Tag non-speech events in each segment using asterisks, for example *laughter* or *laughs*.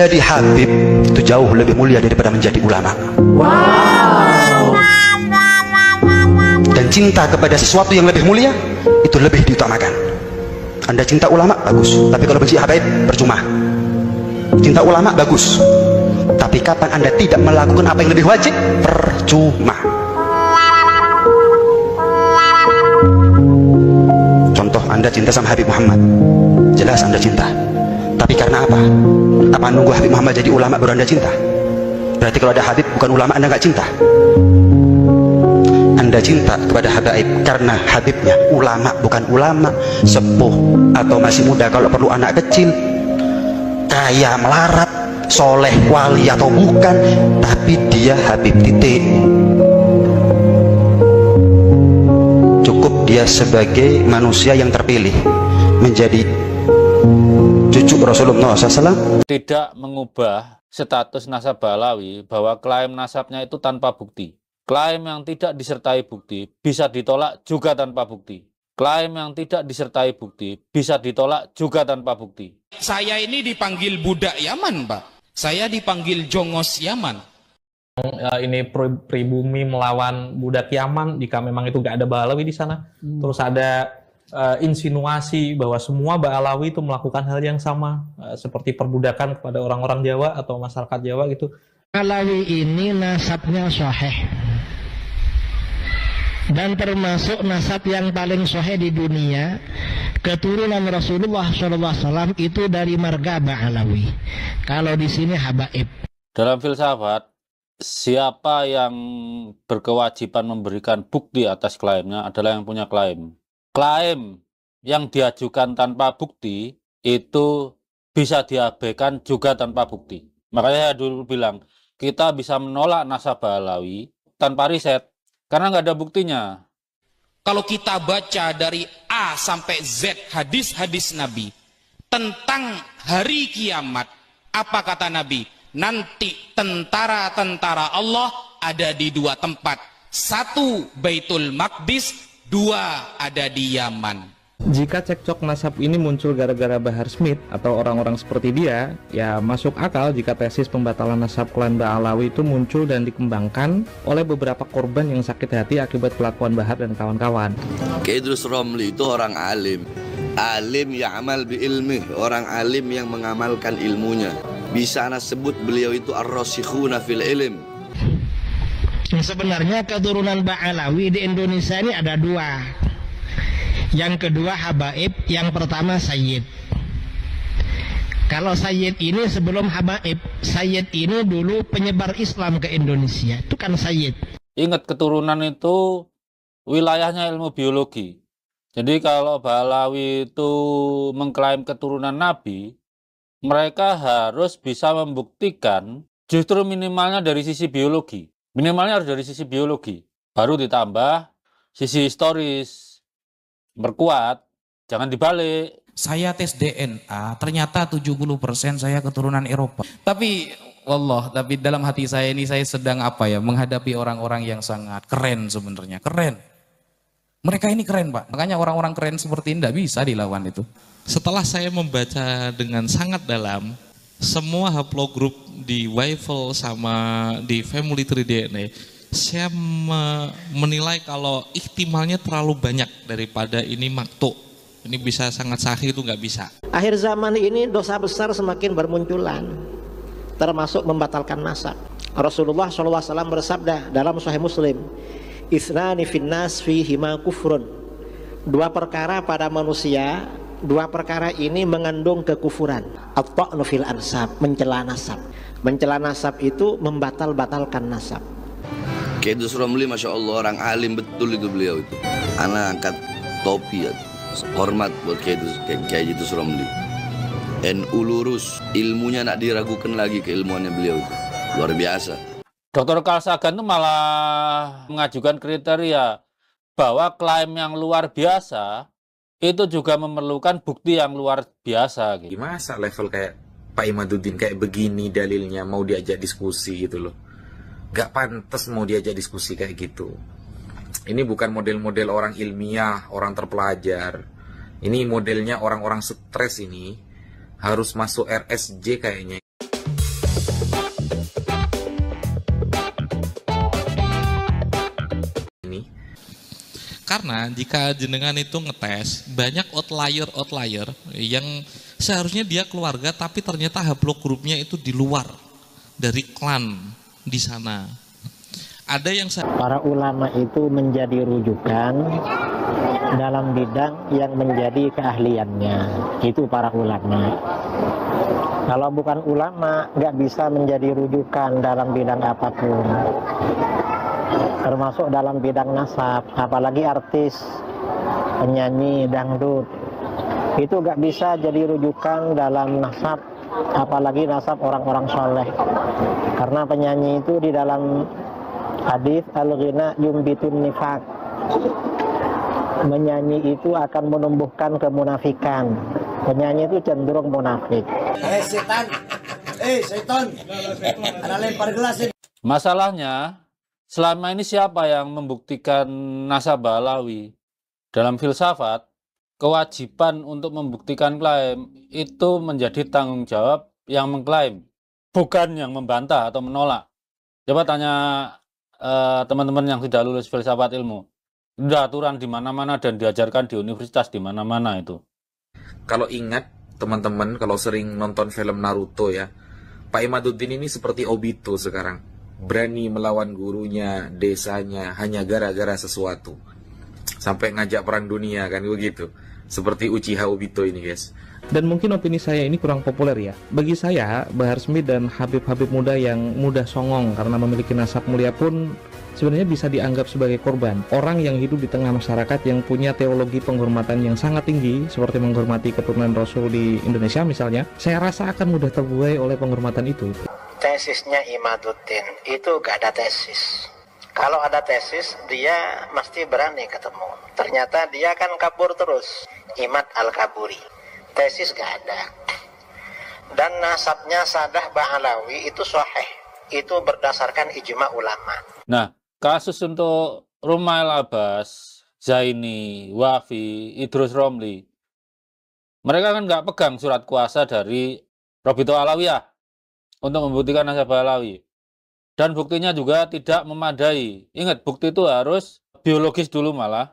Jadi Habib itu jauh lebih mulia daripada menjadi ulama. Wow. Dan cinta kepada sesuatu yang lebih mulia itu lebih diutamakan. Anda cinta ulama bagus, tapi kalau benci Habib percuma. Cinta ulama bagus, tapi kapan Anda tidak melakukan apa yang lebih wajib percuma. Contoh Anda cinta sama Habib Muhammad, jelas Anda cinta. Tapi karena apa? kenapa nunggu Habib Muhammad jadi ulama baru Anda cinta? Berarti kalau ada Habib bukan ulama Anda nggak cinta. Anda cinta kepada Habib karena Habibnya ulama bukan ulama, sepuh atau masih muda kalau perlu anak kecil, kaya melarat, soleh wali atau bukan, tapi dia Habib titik. Cukup dia sebagai manusia yang terpilih menjadi cucu Rasulullah SAW tidak mengubah status nasab Balawi bahwa klaim nasabnya itu tanpa bukti. Klaim yang tidak disertai bukti bisa ditolak juga tanpa bukti. Klaim yang tidak disertai bukti bisa ditolak juga tanpa bukti. Saya ini dipanggil budak Yaman, Pak. Saya dipanggil jongos Yaman. Ya, ini pribumi melawan budak Yaman, jika memang itu nggak ada Balawi di sana. Hmm. Terus ada uh, insinuasi bahwa semua Ba'alawi itu melakukan hal yang sama uh, seperti perbudakan kepada orang-orang Jawa atau masyarakat Jawa gitu. Baalawi ini nasabnya sahih. Dan termasuk nasab yang paling sahih di dunia Keturunan Rasulullah SAW itu dari marga Ba'alawi Kalau di sini Habaib Dalam filsafat Siapa yang berkewajiban memberikan bukti atas klaimnya adalah yang punya klaim klaim yang diajukan tanpa bukti itu bisa diabaikan juga tanpa bukti. Makanya saya dulu bilang, kita bisa menolak nasabah Alawi tanpa riset, karena nggak ada buktinya. Kalau kita baca dari A sampai Z hadis-hadis Nabi tentang hari kiamat, apa kata Nabi? Nanti tentara-tentara Allah ada di dua tempat. Satu Baitul Maqdis, dua ada di Yaman. Jika cekcok nasab ini muncul gara-gara Bahar Smith atau orang-orang seperti dia, ya masuk akal jika tesis pembatalan nasab klan Ba'alawi itu muncul dan dikembangkan oleh beberapa korban yang sakit hati akibat pelakuan Bahar dan kawan-kawan. Kedrus Romli itu orang alim. Alim yang amal bi ilmi, orang alim yang mengamalkan ilmunya. Bisa anak sebut beliau itu ar-rasikhuna fil ilm, sebenarnya keturunan Ba'alawi di Indonesia ini ada dua yang kedua Habaib yang pertama Sayyid kalau Sayyid ini sebelum Habaib Sayyid ini dulu penyebar Islam ke Indonesia itu kan Sayyid ingat keturunan itu wilayahnya ilmu biologi jadi kalau Ba'alawi itu mengklaim keturunan Nabi, mereka harus bisa membuktikan justru minimalnya dari sisi biologi. Minimalnya harus dari sisi biologi. Baru ditambah sisi historis, berkuat, jangan dibalik. Saya tes DNA, ternyata 70% saya keturunan Eropa. Tapi Allah, tapi dalam hati saya ini saya sedang apa ya, menghadapi orang-orang yang sangat keren sebenarnya, keren. Mereka ini keren pak, makanya orang-orang keren seperti ini tidak bisa dilawan itu. Setelah saya membaca dengan sangat dalam, semua haplogroup di Wifel sama di Family 3 DNA saya me menilai kalau ikhtimalnya terlalu banyak daripada ini makto ini bisa sangat sahih itu nggak bisa akhir zaman ini dosa besar semakin bermunculan termasuk membatalkan nasab. Rasulullah SAW bersabda dalam Sahih Muslim isna nifinas fi hima kufrun dua perkara pada manusia dua perkara ini mengandung kekufuran atau fil ansab mencela nasab mencela nasab itu membatal-batalkan nasab Kedus Romli Masya Allah orang alim betul itu beliau itu Anak angkat topi ya Hormat buat Kedus itu kayak itu Romli NU lurus ilmunya nak diragukan lagi keilmuannya beliau itu luar biasa Dr. Kalsagan itu malah mengajukan kriteria bahwa klaim yang luar biasa itu juga memerlukan bukti yang luar biasa gitu. Masa level kayak Pak Imaduddin kayak begini dalilnya mau diajak diskusi gitu loh. Gak pantas mau diajak diskusi kayak gitu. Ini bukan model-model orang ilmiah, orang terpelajar. Ini modelnya orang-orang stres ini harus masuk RSJ kayaknya. Karena jika jenengan itu ngetes, banyak outlier-outlier yang seharusnya dia keluarga tapi ternyata haplo grupnya itu di luar dari klan di sana. Ada yang para ulama itu menjadi rujukan dalam bidang yang menjadi keahliannya. Itu para ulama. Kalau bukan ulama, nggak bisa menjadi rujukan dalam bidang apapun termasuk dalam bidang nasab apalagi artis penyanyi dangdut itu gak bisa jadi rujukan dalam nasab apalagi nasab orang-orang soleh karena penyanyi itu di dalam hadis al-ghina yumbitun nifak menyanyi itu akan menumbuhkan kemunafikan penyanyi itu cenderung munafik eh setan eh setan lempar gelas Masalahnya, Selama ini siapa yang membuktikan nasabah Lawi? Dalam filsafat, kewajiban untuk membuktikan klaim itu menjadi tanggung jawab yang mengklaim, bukan yang membantah atau menolak. Coba tanya eh, teman-teman uh, yang sudah lulus filsafat ilmu. sudah aturan di mana-mana dan diajarkan di universitas di mana-mana itu. Kalau ingat teman-teman kalau sering nonton film Naruto ya, Pak Imaduddin ini seperti Obito sekarang berani melawan gurunya, desanya, hanya gara-gara sesuatu. Sampai ngajak perang dunia kan begitu. Seperti Uchiha Obito ini guys. Dan mungkin opini saya ini kurang populer ya. Bagi saya, Bahar Smith dan Habib-Habib muda yang mudah songong karena memiliki nasab mulia pun sebenarnya bisa dianggap sebagai korban. Orang yang hidup di tengah masyarakat yang punya teologi penghormatan yang sangat tinggi, seperti menghormati keturunan Rasul di Indonesia misalnya, saya rasa akan mudah terbuai oleh penghormatan itu tesisnya Imaduddin itu gak ada tesis. Kalau ada tesis, dia mesti berani ketemu. Ternyata dia kan kabur terus. Imad al-Kaburi. Tesis gak ada. Dan nasabnya Sadah Ba'alawi itu sahih. Itu berdasarkan ijma ulama. Nah, kasus untuk Rumail Abbas, Zaini, Wafi, Idrus Romli, mereka kan gak pegang surat kuasa dari Robito Alawiyah untuk membuktikan nasabah halawi. Dan buktinya juga tidak memadai. Ingat, bukti itu harus biologis dulu malah,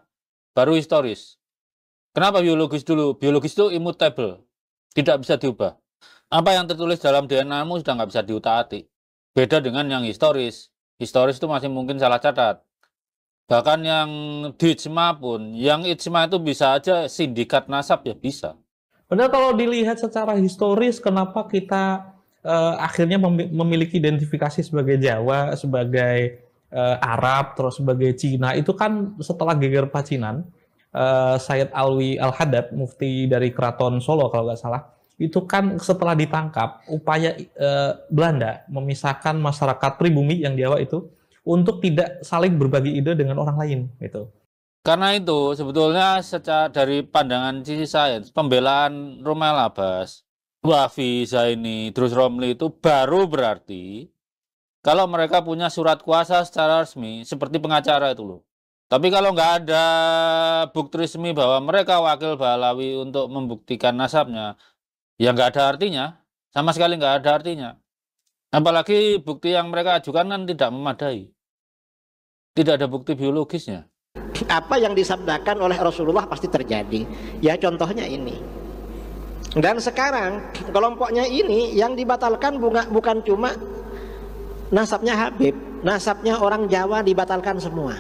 baru historis. Kenapa biologis dulu? Biologis itu immutable, tidak bisa diubah. Apa yang tertulis dalam DNA-mu sudah nggak bisa diutak-atik. Beda dengan yang historis. Historis itu masih mungkin salah catat. Bahkan yang Ijma pun, yang ijma itu bisa aja sindikat nasab ya bisa. Padahal kalau dilihat secara historis, kenapa kita uh, akhirnya memiliki identifikasi sebagai Jawa, sebagai uh, Arab, terus sebagai Cina. Itu kan setelah geger Pacinan, uh, eh, Sayyid Alwi Al Hadad, mufti dari Keraton Solo kalau nggak salah, itu kan setelah ditangkap upaya uh, Belanda memisahkan masyarakat pribumi yang Jawa itu untuk tidak saling berbagi ide dengan orang lain gitu. Karena itu sebetulnya secara dari pandangan sisi saya pembelaan Romel Abbas Wafi ini, terus Romli itu baru berarti kalau mereka punya surat kuasa secara resmi seperti pengacara itu loh. Tapi kalau nggak ada bukti resmi bahwa mereka wakil Balawi untuk membuktikan nasabnya, ya nggak ada artinya. Sama sekali nggak ada artinya. Apalagi bukti yang mereka ajukan kan tidak memadai. Tidak ada bukti biologisnya. Apa yang disabdakan oleh Rasulullah pasti terjadi. Ya contohnya ini. Dan sekarang kelompoknya ini yang dibatalkan bunga, bukan cuma nasabnya Habib, nasabnya orang Jawa dibatalkan semua.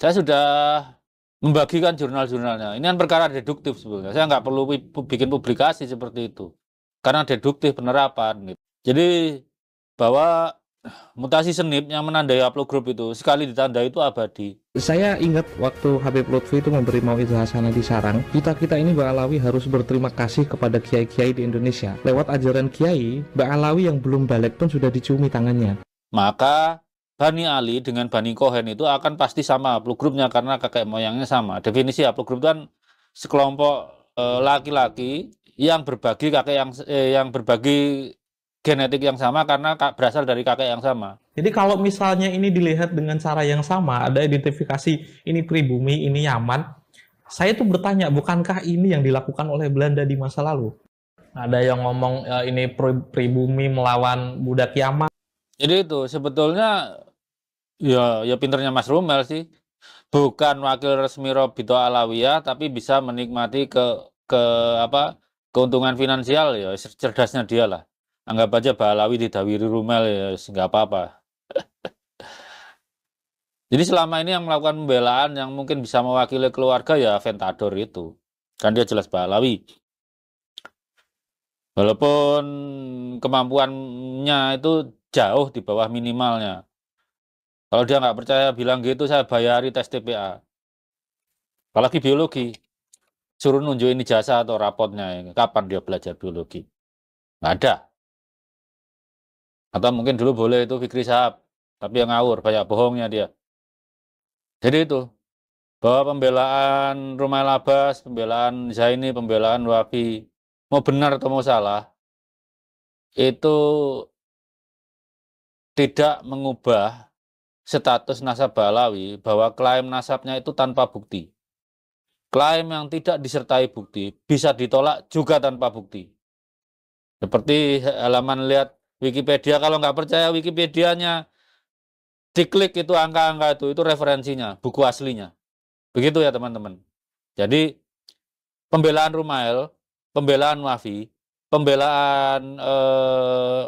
Saya sudah membagikan jurnal-jurnalnya. Ini kan perkara deduktif sebenarnya. Saya nggak perlu bikin publikasi seperti itu. Karena deduktif penerapan. Gitu. Jadi bahwa mutasi senip yang menandai upload grup itu sekali ditandai itu abadi saya ingat waktu Habib Lutfi itu memberi mau itu Hasanah di sarang kita kita ini Mbak Alawi harus berterima kasih kepada kiai-kiai di Indonesia lewat ajaran kiai Mbak Alawi yang belum balik pun sudah dicumi tangannya maka Bani Ali dengan Bani Kohen itu akan pasti sama upload grupnya karena kakek moyangnya sama definisi upload grup itu kan sekelompok eh, laki-laki e, yang berbagi kakek yang eh, yang berbagi genetik yang sama karena berasal dari kakek yang sama. Jadi kalau misalnya ini dilihat dengan cara yang sama, ada identifikasi ini pribumi, ini Yaman, saya tuh bertanya, bukankah ini yang dilakukan oleh Belanda di masa lalu? Ada yang ngomong e, ini pribumi melawan budak Yaman. Jadi itu sebetulnya ya ya pinternya Mas Rumel sih. Bukan wakil resmi Robito Alawiyah tapi bisa menikmati ke ke apa keuntungan finansial ya cerdasnya dia lah. Anggap aja Balawi didawiri Rumel ya nggak apa-apa. *laughs* Jadi selama ini yang melakukan pembelaan yang mungkin bisa mewakili keluarga ya Ventador itu. Kan dia jelas Balawi. Walaupun kemampuannya itu jauh di bawah minimalnya. Kalau dia nggak percaya bilang gitu saya bayari tes TPA. Apalagi biologi. Suruh nunjukin ijazah atau rapotnya. Kapan dia belajar biologi? Nggak ada. Atau mungkin dulu boleh itu Fikri Sahab, tapi yang ngawur, banyak bohongnya dia. Jadi itu, bahwa pembelaan Rumah Labas, pembelaan Zaini, pembelaan Wafi, mau benar atau mau salah, itu tidak mengubah status nasab Balawi bahwa klaim nasabnya itu tanpa bukti. Klaim yang tidak disertai bukti bisa ditolak juga tanpa bukti. Seperti halaman lihat Wikipedia kalau nggak percaya Wikipedianya diklik itu angka-angka itu itu referensinya buku aslinya begitu ya teman-teman jadi pembelaan Rumail pembelaan Wafi pembelaan eh,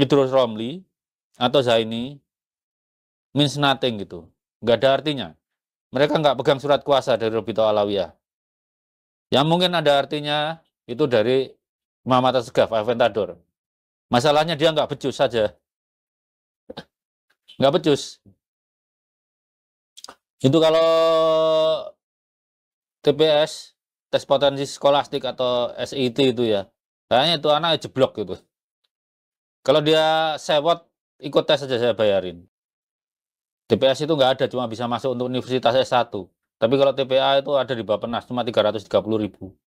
Idrus Romli atau Zaini means nothing gitu nggak ada artinya mereka nggak pegang surat kuasa dari Robito Alawiyah yang mungkin ada artinya itu dari Muhammad Segaf Aventador Masalahnya dia nggak becus saja. Nggak becus. Itu kalau TPS, tes potensi skolastik atau SIT itu ya. Kayaknya itu anak jeblok gitu. Kalau dia sewot, ikut tes saja saya bayarin. TPS itu nggak ada, cuma bisa masuk untuk universitas S1. Tapi kalau TPA itu ada di Bapenas, cuma 330 ribu.